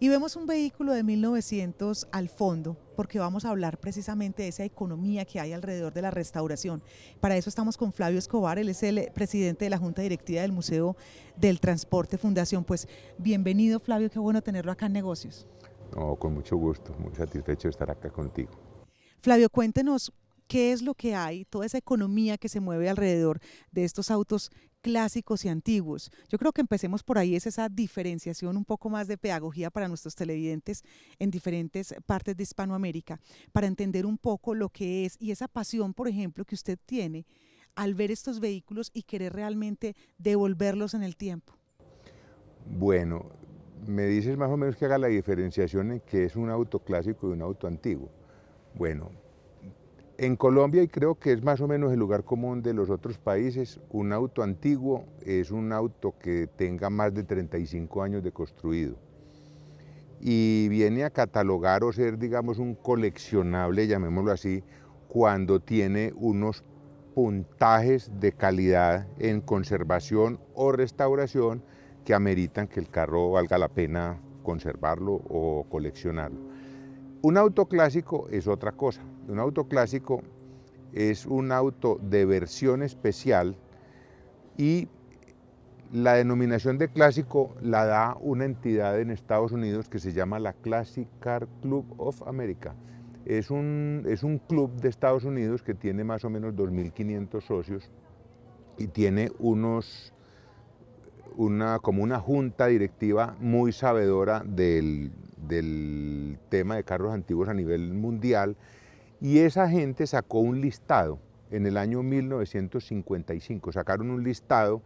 Y vemos un vehículo de 1900 al fondo, porque vamos a hablar precisamente de esa economía que hay alrededor de la restauración. Para eso estamos con Flavio Escobar, él es el presidente de la Junta Directiva del Museo del Transporte Fundación. Pues bienvenido Flavio, qué bueno tenerlo acá en negocios. No, con mucho gusto, muy satisfecho de estar acá contigo. Flavio, cuéntenos qué es lo que hay, toda esa economía que se mueve alrededor de estos autos clásicos y antiguos. Yo creo que empecemos por ahí, es esa diferenciación un poco más de pedagogía para nuestros televidentes en diferentes partes de Hispanoamérica, para entender un poco lo que es y esa pasión, por ejemplo, que usted tiene al ver estos vehículos y querer realmente devolverlos en el tiempo. Bueno, me dices más o menos que haga la diferenciación en qué es un auto clásico y un auto antiguo. Bueno, en Colombia, y creo que es más o menos el lugar común de los otros países, un auto antiguo es un auto que tenga más de 35 años de construido y viene a catalogar o ser, digamos, un coleccionable, llamémoslo así, cuando tiene unos puntajes de calidad en conservación o restauración que ameritan que el carro valga la pena conservarlo o coleccionarlo. Un auto clásico es otra cosa. Un auto clásico es un auto de versión especial y la denominación de clásico la da una entidad en Estados Unidos que se llama la Classic Car Club of America. Es un, es un club de Estados Unidos que tiene más o menos 2.500 socios y tiene unos, una, como una junta directiva muy sabedora del, del tema de carros antiguos a nivel mundial y esa gente sacó un listado en el año 1955, sacaron un listado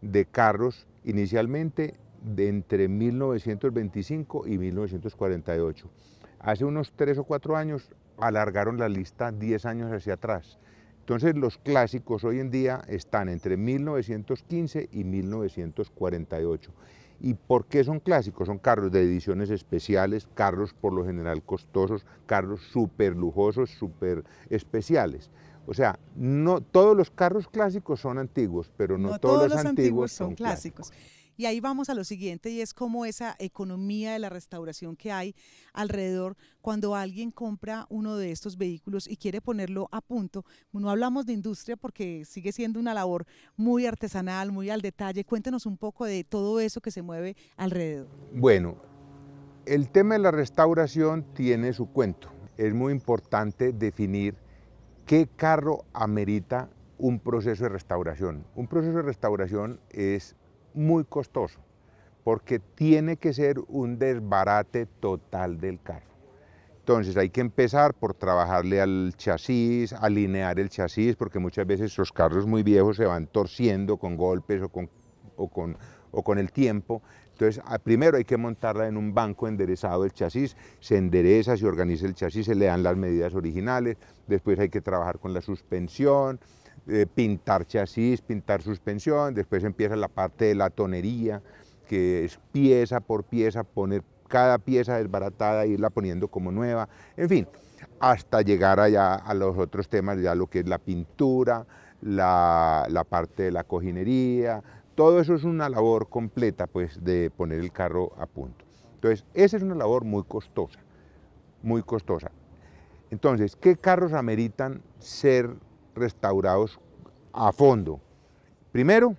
de carros inicialmente de entre 1925 y 1948. Hace unos tres o cuatro años alargaron la lista 10 años hacia atrás. Entonces los clásicos hoy en día están entre 1915 y 1948. ¿Y por qué son clásicos? Son carros de ediciones especiales, carros por lo general costosos, carros súper lujosos, súper especiales. O sea, no todos los carros clásicos son antiguos, pero no, todos, los antiguos, son clásicos. Y ahí vamos a lo siguiente y es como esa economía de la restauración que hay alrededor cuando alguien compra uno de estos vehículos y quiere ponerlo a punto. No hablamos de industria porque sigue siendo una labor muy artesanal, muy al detalle. Cuéntenos un poco de todo eso que se mueve alrededor. Bueno, el tema de la restauración tiene su cuento. Es muy importante definir qué carro amerita un proceso de restauración. Un proceso de restauración es muy costoso, porque tiene que ser un desbarate total del carro. Entonces hay que empezar por trabajarle al chasis, alinear el chasis, porque muchas veces esos carros muy viejos se van torciendo con golpes o con, o con, o con el tiempo. Entonces, primero hay que montarla en un banco enderezado el chasis, se endereza, se organiza el chasis, se le dan las medidas originales, después hay que trabajar con la suspensión, eh, pintar chasis, pintar suspensión, después empieza la parte de la tonería, que es pieza por pieza, poner cada pieza desbaratada, y irla poniendo como nueva, en fin, hasta llegar allá a los otros temas, ya lo que es la pintura, la, la parte de la cojinería, todo eso es una labor completa pues de poner el carro a punto. Entonces, esa es una labor muy costosa, muy costosa. Entonces, ¿qué carros ameritan ser restaurados a fondo. Primero,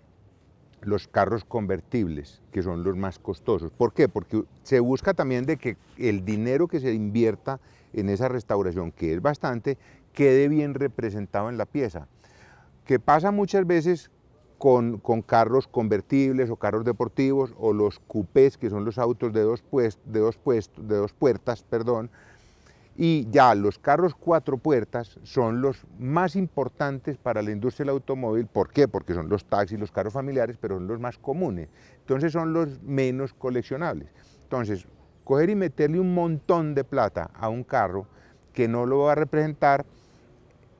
los carros convertibles, que son los más costosos. ¿Por qué? Porque se busca también de que el dinero que se invierta en esa restauración, que es bastante, quede bien representado en la pieza. Que pasa muchas veces con, con carros convertibles o carros deportivos o los coupés, que son los autos de dos, de dos, de dos puertas, perdón, y ya los carros cuatro puertas son los más importantes para la industria del automóvil. ¿Por qué? Porque son los taxis, los carros familiares, pero son los más comunes. Entonces son los menos coleccionables. Entonces, coger y meterle un montón de plata a un carro que no lo va a representar,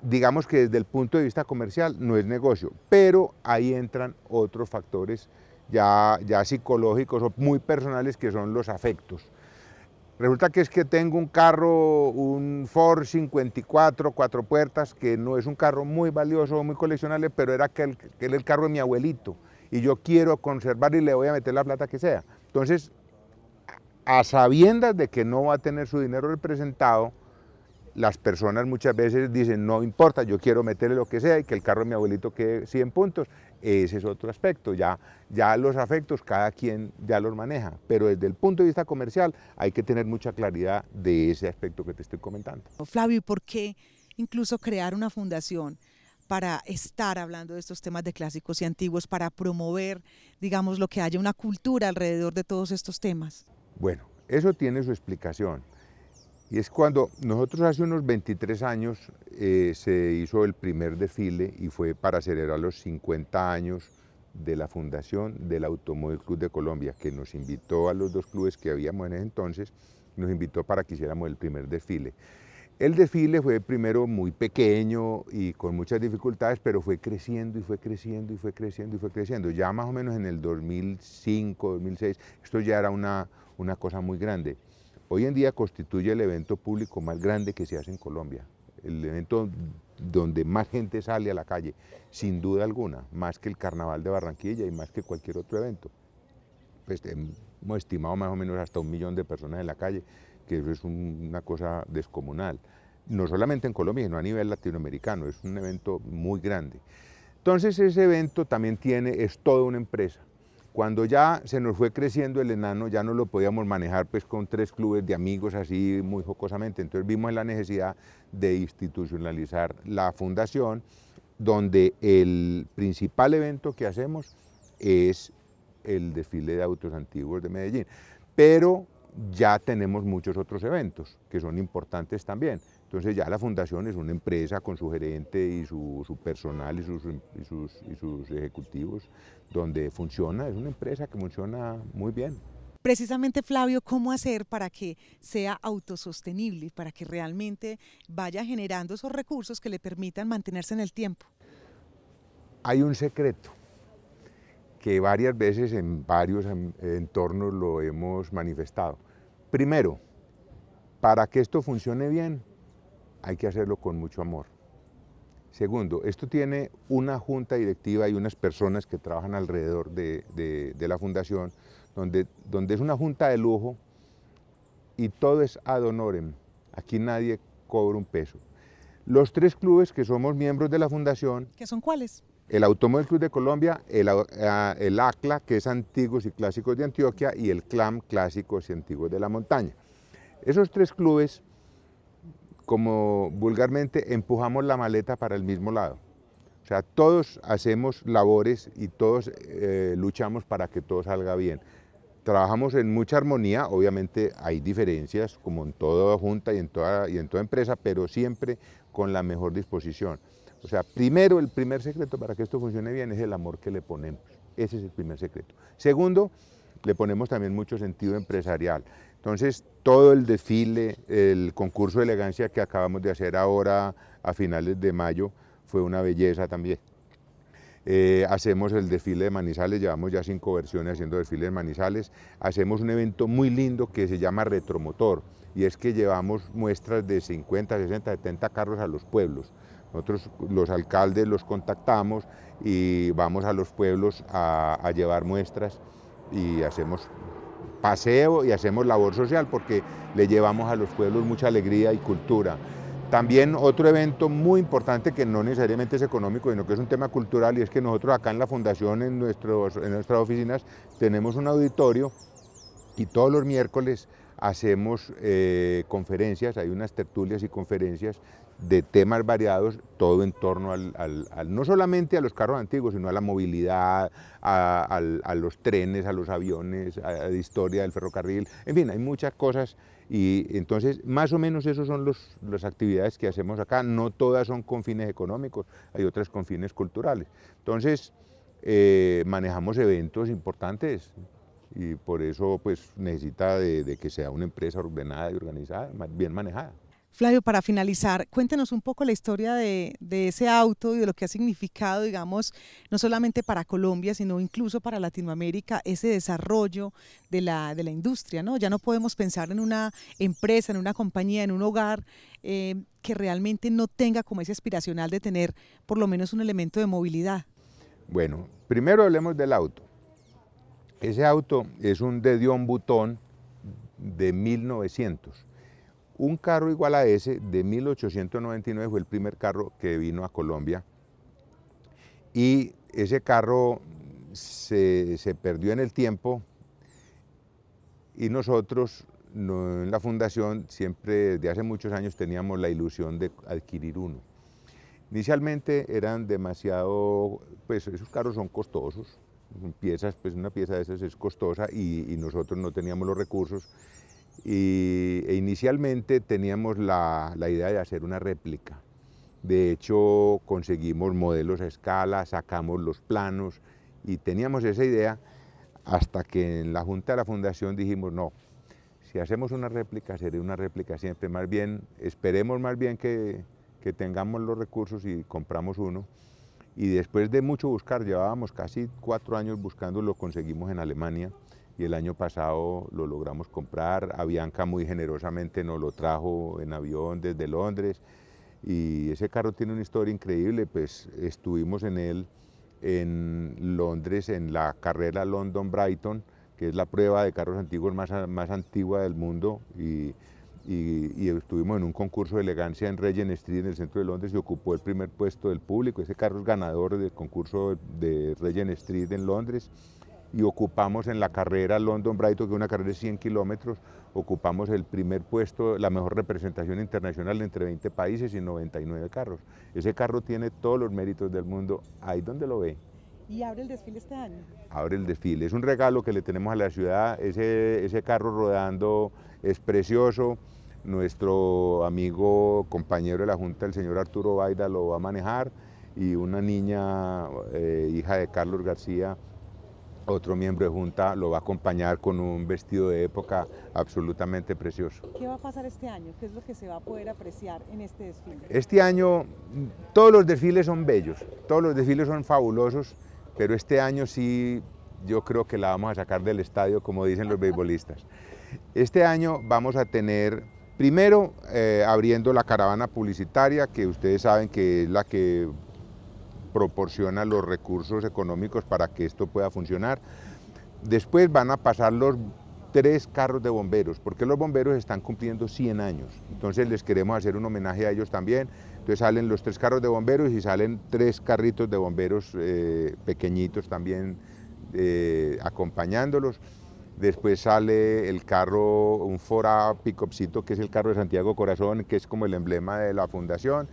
digamos que desde el punto de vista comercial no es negocio, pero ahí entran otros factores ya, ya psicológicos o muy personales que son los afectos Resulta que es que tengo un carro, un Ford 54, cuatro puertas, que no es un carro muy valioso, muy coleccionable, pero era que el, el carro de mi abuelito y yo quiero conservar y le voy a meter la plata que sea. Entonces, a sabiendas de que no va a tener su dinero representado, las personas muchas veces dicen, no importa, yo quiero meterle lo que sea y que el carro de mi abuelito quede 100 puntos. Ese es otro aspecto, ya, ya los afectos cada quien ya los maneja, pero desde el punto de vista comercial hay que tener mucha claridad de ese aspecto que te estoy comentando. Flavio, por qué incluso crear una fundación? para estar hablando de estos temas de clásicos y antiguos, para promover, digamos, lo que haya una cultura alrededor de todos estos temas? Bueno, eso tiene su explicación. Y es cuando nosotros hace unos 23 años eh, se hizo el primer desfile y fue para celebrar los 50 años de la fundación del Automóvil Club de Colombia, que nos invitó a los dos clubes que habíamos en ese entonces, nos invitó para que hiciéramos el primer desfile. El desfile fue primero muy pequeño y con muchas dificultades, pero fue creciendo y fue creciendo y fue creciendo y fue creciendo. Ya más o menos en el 2005, 2006, esto ya era una, una cosa muy grande hoy en día constituye el evento público más grande que se hace en Colombia, el evento donde más gente sale a la calle, sin duda alguna, más que el Carnaval de Barranquilla y más que cualquier otro evento. Pues, em, hemos estimado más o menos hasta un millón de personas en la calle, que eso es una cosa descomunal, no solamente en Colombia, sino a nivel latinoamericano, es un evento muy grande. Entonces ese evento también tiene, es toda una empresa, cuando ya se nos fue creciendo el enano, ya no lo podíamos manejar pues con tres clubes de amigos así muy jocosamente. Entonces vimos la necesidad de institucionalizar la fundación, donde el principal evento que hacemos es el desfile de autos antiguos de Medellín. Pero ya tenemos muchos otros eventos que son importantes también. Entonces ya la fundación es una empresa con su gerente y su, personal y sus, y sus ejecutivos, donde funciona, es una empresa que funciona muy bien. Precisamente, Flavio, ¿cómo hacer para que sea autosostenible, para que realmente vaya generando esos recursos que le permitan mantenerse en el tiempo? Hay un secreto que varias veces en varios entornos lo hemos manifestado. Primero, para que esto funcione bien, hay que hacerlo con mucho amor. Segundo, esto tiene una junta directiva y unas personas que trabajan alrededor de, la fundación, donde, donde es una junta de lujo y todo es ad honorem. Aquí nadie cobra un peso los tres clubes que somos miembros de la fundación. ¿Qué son cuáles? El Automóvil Club de Colombia, el, ACLA, eh, que es Antiguos y Clásicos de Antioquia, y el CLAM, Clásicos y Antiguos de la Montaña. Esos tres clubes, como vulgarmente, empujamos la maleta para el mismo lado. O sea, todos hacemos labores y todos eh, luchamos para que todo salga bien trabajamos en mucha armonía, obviamente hay diferencias como en toda junta y en toda, y en toda empresa, pero siempre con la mejor disposición. O sea, primero, el primer secreto para que esto funcione bien es el amor que le ponemos. Ese es el primer secreto. Segundo, le ponemos también mucho sentido empresarial. Entonces, todo el desfile, el concurso de elegancia que acabamos de hacer ahora a finales de mayo, fue una belleza también. Eh, hacemos el desfile de Manizales, llevamos ya cinco versiones haciendo desfiles de Manizales, hacemos un evento muy lindo que se llama Retromotor y es que llevamos muestras de 50, 60, 70 carros a los pueblos. Nosotros los alcaldes los contactamos y vamos a los pueblos a, a llevar muestras y hacemos paseo y hacemos labor social porque le llevamos a los pueblos mucha alegría y cultura. También otro evento muy importante que no necesariamente es económico, sino que es un tema cultural y es que nosotros acá en la Fundación, en, en nuestras oficinas, tenemos un auditorio y todos los miércoles hacemos eh, conferencias, hay unas tertulias y conferencias de temas variados, todo en torno al, no solamente a los carros antiguos, sino a la movilidad, a, los trenes, a los aviones, a, la historia del ferrocarril, en fin, hay muchas cosas y entonces más o menos esas son las actividades que hacemos acá, no todas son con fines económicos, hay otras con fines culturales. Entonces eh, manejamos eventos importantes y por eso pues necesita de que sea una empresa ordenada y organizada, bien manejada. Flavio, para finalizar, cuéntenos un poco la historia de, ese auto y de lo que ha significado, digamos, no solamente para Colombia, sino incluso para Latinoamérica, ese desarrollo de la, industria, ¿no? Ya no podemos pensar en una empresa, en una compañía, en un hogar eh, que realmente no tenga como ese aspiracional de tener por lo menos un elemento de movilidad. Bueno, primero hablemos del auto. Ese auto es un de Dion Butón de 1900 un carro igual a ese de 1899 fue el primer carro que vino a Colombia y ese carro se, perdió en el tiempo y nosotros en la fundación siempre desde hace muchos años teníamos la ilusión de adquirir uno. Inicialmente eran demasiado, pues esos carros son costosos, piezas, pues una pieza de esas es costosa y, y nosotros no teníamos los recursos y, e inicialmente teníamos la, idea de hacer una réplica. De hecho, conseguimos modelos a escala, sacamos los planos y teníamos esa idea hasta que en la Junta de la Fundación dijimos, no, si hacemos una réplica, sería una réplica siempre, más bien, esperemos más bien que, que tengamos los recursos y compramos uno. Y después de mucho buscar, llevábamos casi cuatro años buscando, lo conseguimos en Alemania y el año pasado lo logramos comprar. Avianca muy generosamente nos lo trajo en avión desde Londres y ese carro tiene una historia increíble, pues estuvimos en él en Londres en la carrera London Brighton, que es la prueba de carros antiguos más, más antigua del mundo y, y, estuvimos en un concurso de elegancia en Regent Street en el centro de Londres y ocupó el primer puesto del público. Ese carro es ganador del concurso de Regent Street en Londres y ocupamos en la carrera London Brighton, que es una carrera de 100 kilómetros, ocupamos el primer puesto, la mejor representación internacional entre 20 países y 99 carros. Ese carro tiene todos los méritos del mundo, ahí donde lo ve. ¿Y abre el desfile este año? Abre el desfile, es un regalo que le tenemos a la ciudad, ese, ese carro rodando es precioso, nuestro amigo, compañero de la Junta, el señor Arturo Baida, lo va a manejar y una niña, eh, hija de Carlos García, otro miembro de junta lo va a acompañar con un vestido de época absolutamente precioso. ¿Qué va a pasar este año? ¿Qué es lo que se va a poder apreciar en este desfile? Este año todos los desfiles son bellos, todos los desfiles son fabulosos, pero este año sí yo creo que la vamos a sacar del estadio, como dicen los beisbolistas. Este año vamos a tener, primero, eh, abriendo la caravana publicitaria, que ustedes saben que es la que proporciona los recursos económicos para que esto pueda funcionar. Después van a pasar los tres carros de bomberos, porque los bomberos están cumpliendo 100 años. Entonces les queremos hacer un homenaje a ellos también. Entonces salen los tres carros de bomberos y salen tres carritos de bomberos eh, pequeñitos también eh, acompañándolos. Después sale el carro, un Fora Picopcito, que es el carro de Santiago Corazón, que es como el emblema de la fundación.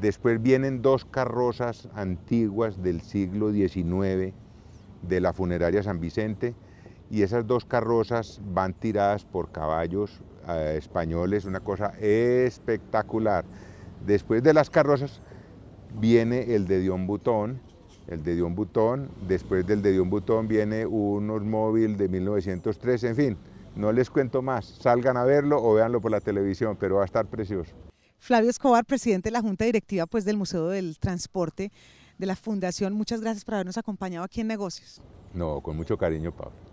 Después vienen dos carrozas antiguas del siglo XIX de la funeraria San Vicente y esas dos carrozas van tiradas por caballos eh, españoles, una cosa espectacular. Después de las carrozas viene el de Dion Butón, el de Dion Butón, después del de Dion Butón viene unos móvil de 1903, en fin, no les cuento más, salgan a verlo o véanlo por la televisión, pero va a estar precioso. Flavio Escobar, presidente de la Junta Directiva pues, del Museo del Transporte de la Fundación. Muchas gracias por habernos acompañado aquí en Negocios. No, con mucho cariño, Pablo.